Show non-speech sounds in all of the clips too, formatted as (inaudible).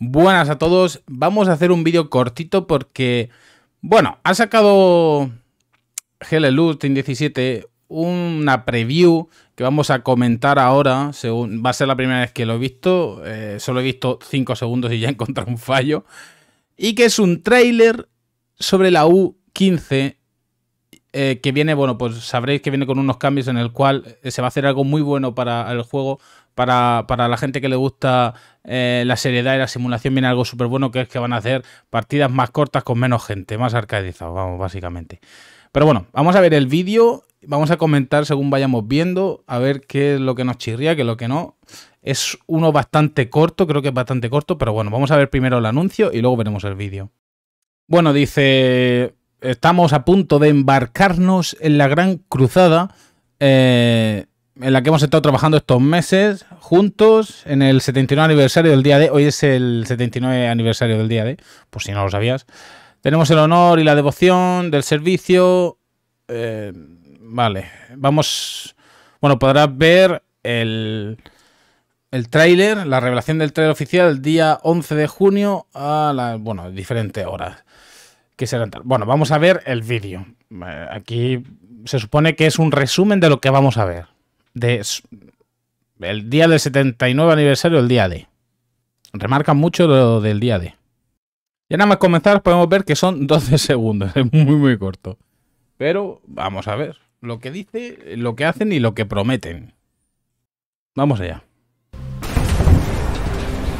Buenas a todos, vamos a hacer un vídeo cortito porque, bueno, ha sacado Hellelutin 17 una preview que vamos a comentar ahora, según, va a ser la primera vez que lo he visto, eh, solo he visto 5 segundos y ya he encontrado un fallo, y que es un trailer sobre la U15 eh, que viene, bueno, pues sabréis que viene con unos cambios en el cual eh, se va a hacer algo muy bueno para el juego, para, la gente que le gusta eh, la seriedad y la simulación viene algo súper bueno que es que van a hacer partidas más cortas con menos gente, más arcadizado, vamos, básicamente. Pero bueno, vamos a ver el vídeo, vamos a comentar según vayamos viendo, a ver qué es lo que nos chirría, qué es lo que no. Es uno bastante corto, creo que es bastante corto, pero bueno, vamos a ver primero el anuncio y luego veremos el vídeo. Bueno, dice, estamos a punto de embarcarnos en la gran cruzada eh, en la que hemos estado trabajando estos meses juntos en el 79 aniversario del día de. Hoy es el 79 aniversario del día de, por si no lo sabías. Tenemos el honor y la devoción del servicio. Eh, vale, vamos. Bueno, podrás ver el, el tráiler, la revelación del tráiler oficial el día 11 de junio a las, bueno, diferentes horas. Que serán Bueno, vamos a ver el vídeo. Eh, aquí se supone que es un resumen de lo que vamos a ver el día del 79 aniversario, el día de. remarca mucho lo del día de. Y nada más comenzar podemos ver que son 12 (laughs) segundos, es muy muy corto. Pero vamos a ver lo que dice, lo que hacen y lo que prometen. Vamos allá.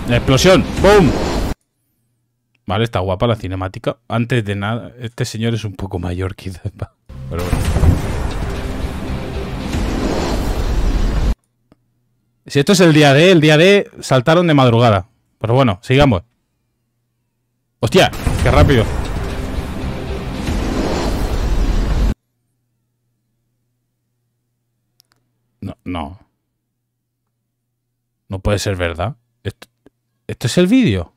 explosión. ¡Boom! Vale, está guapa la cinemática. Antes de nada, este señor es un poco mayor quizás. (laughs) Pero bueno. Si esto es el día de el día de saltaron de madrugada. Pero bueno, sigamos. ¡Hostia! ¡Qué rápido! No, no. No puede ser verdad. ¿Esto, es el vídeo?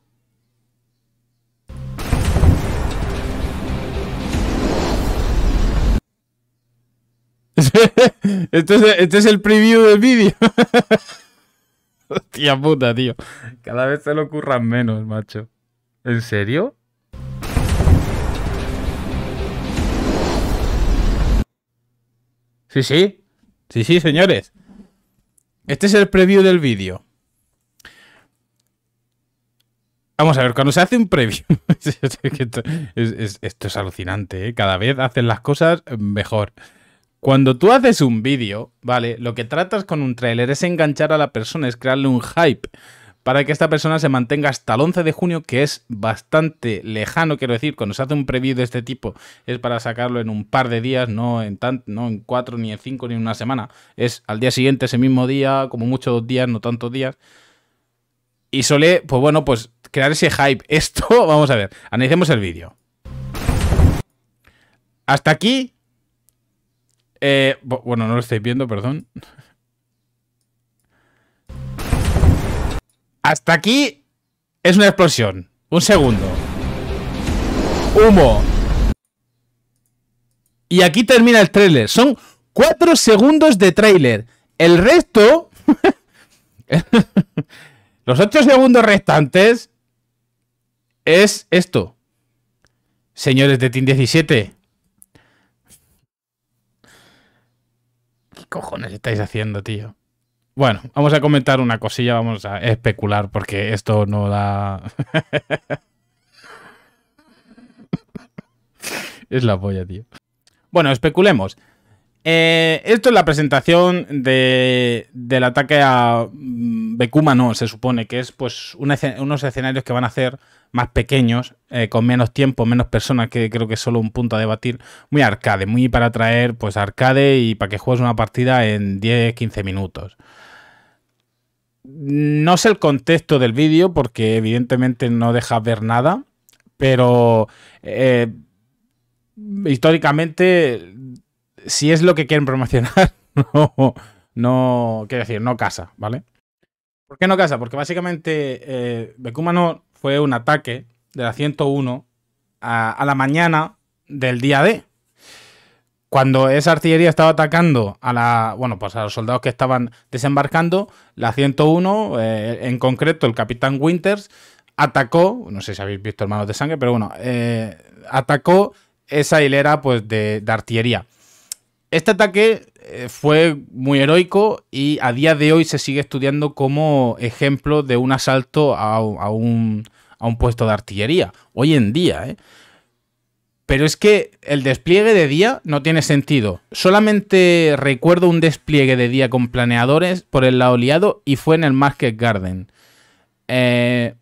(laughs) es, este es el preview del vídeo. (laughs) Hostia (laughs) puta, tío. Cada vez se lo curran menos, macho. ¿En serio? Sí, sí. Sí, sí, señores. Este es el preview del vídeo. Vamos a ver, cuando se hace un preview, (laughs) esto, es, esto es alucinante, ¿eh? cada vez hacen las cosas mejor. Cuando tú haces un vídeo, ¿vale? Lo que tratas con un tráiler es enganchar a la persona, es crearle un hype para que esta persona se mantenga hasta el 11 de junio, que es bastante lejano, quiero decir, cuando se hace un preview de este tipo es para sacarlo en un par de días, no en, no en cuatro, ni en cinco, ni en una semana. Es al día siguiente, ese mismo día, como muchos días, no tantos días. Y suele, pues bueno, pues crear ese hype. (laughs) Esto, vamos a ver, analicemos el vídeo. Hasta aquí eh, bueno, no lo estáis viendo, perdón. Hasta aquí es una explosión. Un segundo. Humo. Y aquí termina el tráiler. Son cuatro segundos de tráiler. El resto... (laughs) Los ocho segundos restantes es esto. Señores de Team 17, cojones estáis haciendo, tío? Bueno, vamos a comentar una cosilla, vamos a especular, porque esto no da. (laughs) es la polla, tío. Bueno, especulemos. Eh, esto es la presentación del ataque a mm, Bekuma, no, se supone que es pues unos escenarios que van a ser más pequeños, eh, con menos tiempo, menos personas, que creo que es solo un punto a debatir, muy arcade, muy para traer pues arcade y para que juegues una partida en 10-15 minutos. No sé el contexto del vídeo porque evidentemente no deja ver nada, pero... Eh, históricamente si es lo que quieren promocionar, (laughs) no, no, quiero decir, no casa, ¿vale? ¿Por qué no casa? Porque básicamente eh, fue un ataque de la 101 a, la mañana del día D. Cuando esa artillería estaba atacando a la, bueno, pues a los soldados que estaban desembarcando, la 101, eh, en concreto el capitán Winters, atacó, no sé si habéis visto Hermanos de Sangre, pero bueno, eh, atacó esa hilera pues, de artillería. Este ataque eh, fue muy heroico y a día de hoy se sigue estudiando como ejemplo de un asalto a, un, un, puesto de artillería, hoy en día. ¿eh? Pero es que el despliegue de día no tiene sentido. Solamente recuerdo un despliegue de día con planeadores por el lado liado y fue en el Market Garden. Eh,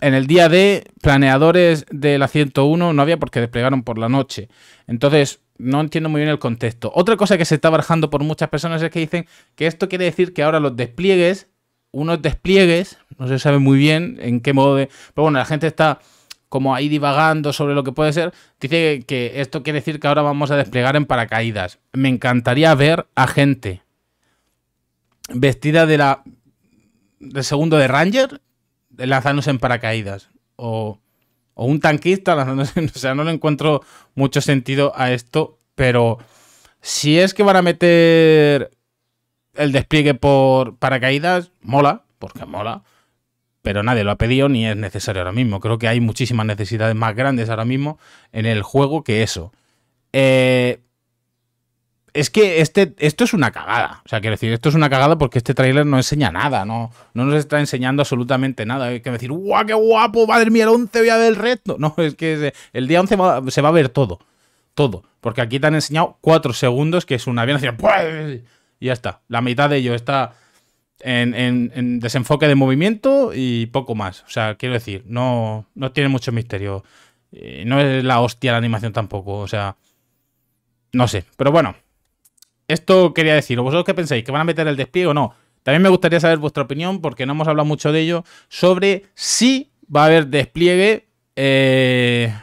en el día de planeadores de la 101 no había porque desplegaron por la noche. Entonces, no entiendo muy bien el contexto. Otra cosa que se está barajando por muchas personas es que dicen que esto quiere decir que ahora los despliegues, unos despliegues, no se sabe muy bien en qué modo de... Pero bueno, la gente está como ahí divagando sobre lo que puede ser, dice que esto quiere decir que ahora vamos a desplegar en paracaídas. Me encantaría ver a gente vestida de la... del segundo de Ranger, lanzándose en paracaídas. O, o un tanquista lanzándose. (laughs) o sea, no le encuentro mucho sentido a esto, pero si es que van a meter el despliegue por paracaídas, mola, porque mola. Pero nadie lo ha pedido ni es necesario ahora mismo. Creo que hay muchísimas necesidades más grandes ahora mismo en el juego que eso. Eh, es que este, esto es una cagada. O sea, quiero decir, esto es una cagada porque este tráiler no enseña nada, no, no nos está enseñando absolutamente nada. Hay que decir, ¡guau, qué guapo! ¡Madre mía, el 11 voy a ver el resto! No, (laughs) es que el día 11 se va a ver todo. Todo. Porque aquí te han enseñado cuatro segundos, que es un avión Y ya está. La mitad de ello está en, desenfoque de movimiento y poco más. O sea, quiero decir, no, no tiene mucho misterio. Eh, no es la hostia la animación tampoco. O sea, no sé. Pero bueno, esto quería decir, ¿vosotros qué pensáis? ¿Que van a meter el despliegue o no? También me gustaría saber vuestra opinión, porque no hemos hablado mucho de ello, sobre si va a haber despliegue eh,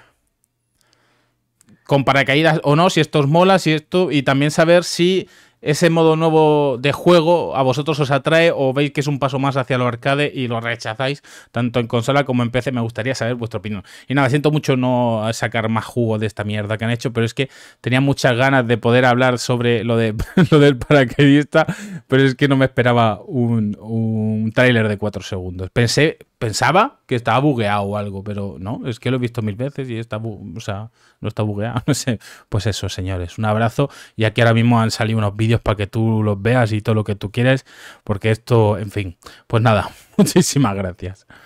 con paracaídas o no, si esto os mola, si esto, y también saber si ese modo nuevo de juego a vosotros os atrae o veis que es un paso más hacia lo arcade y lo rechazáis, tanto en consola como en PC. Me gustaría saber vuestra opinión. Y nada, siento mucho no sacar más jugo de esta mierda que han hecho, pero es que tenía muchas ganas de poder hablar sobre lo, de, (laughs) lo del paracaidista, pero es que no me esperaba un, un tráiler de 4 segundos. Pensé, pensaba que estaba bugueado o algo, pero no, es que lo he visto mil veces y está, o sea, no está bugueado, (laughs) no sé. Pues eso, señores, un abrazo. Y aquí ahora mismo han salido unos vídeos para que tú los veas y todo lo que tú quieres, porque esto, en fin, pues nada, (laughs) muchísimas gracias.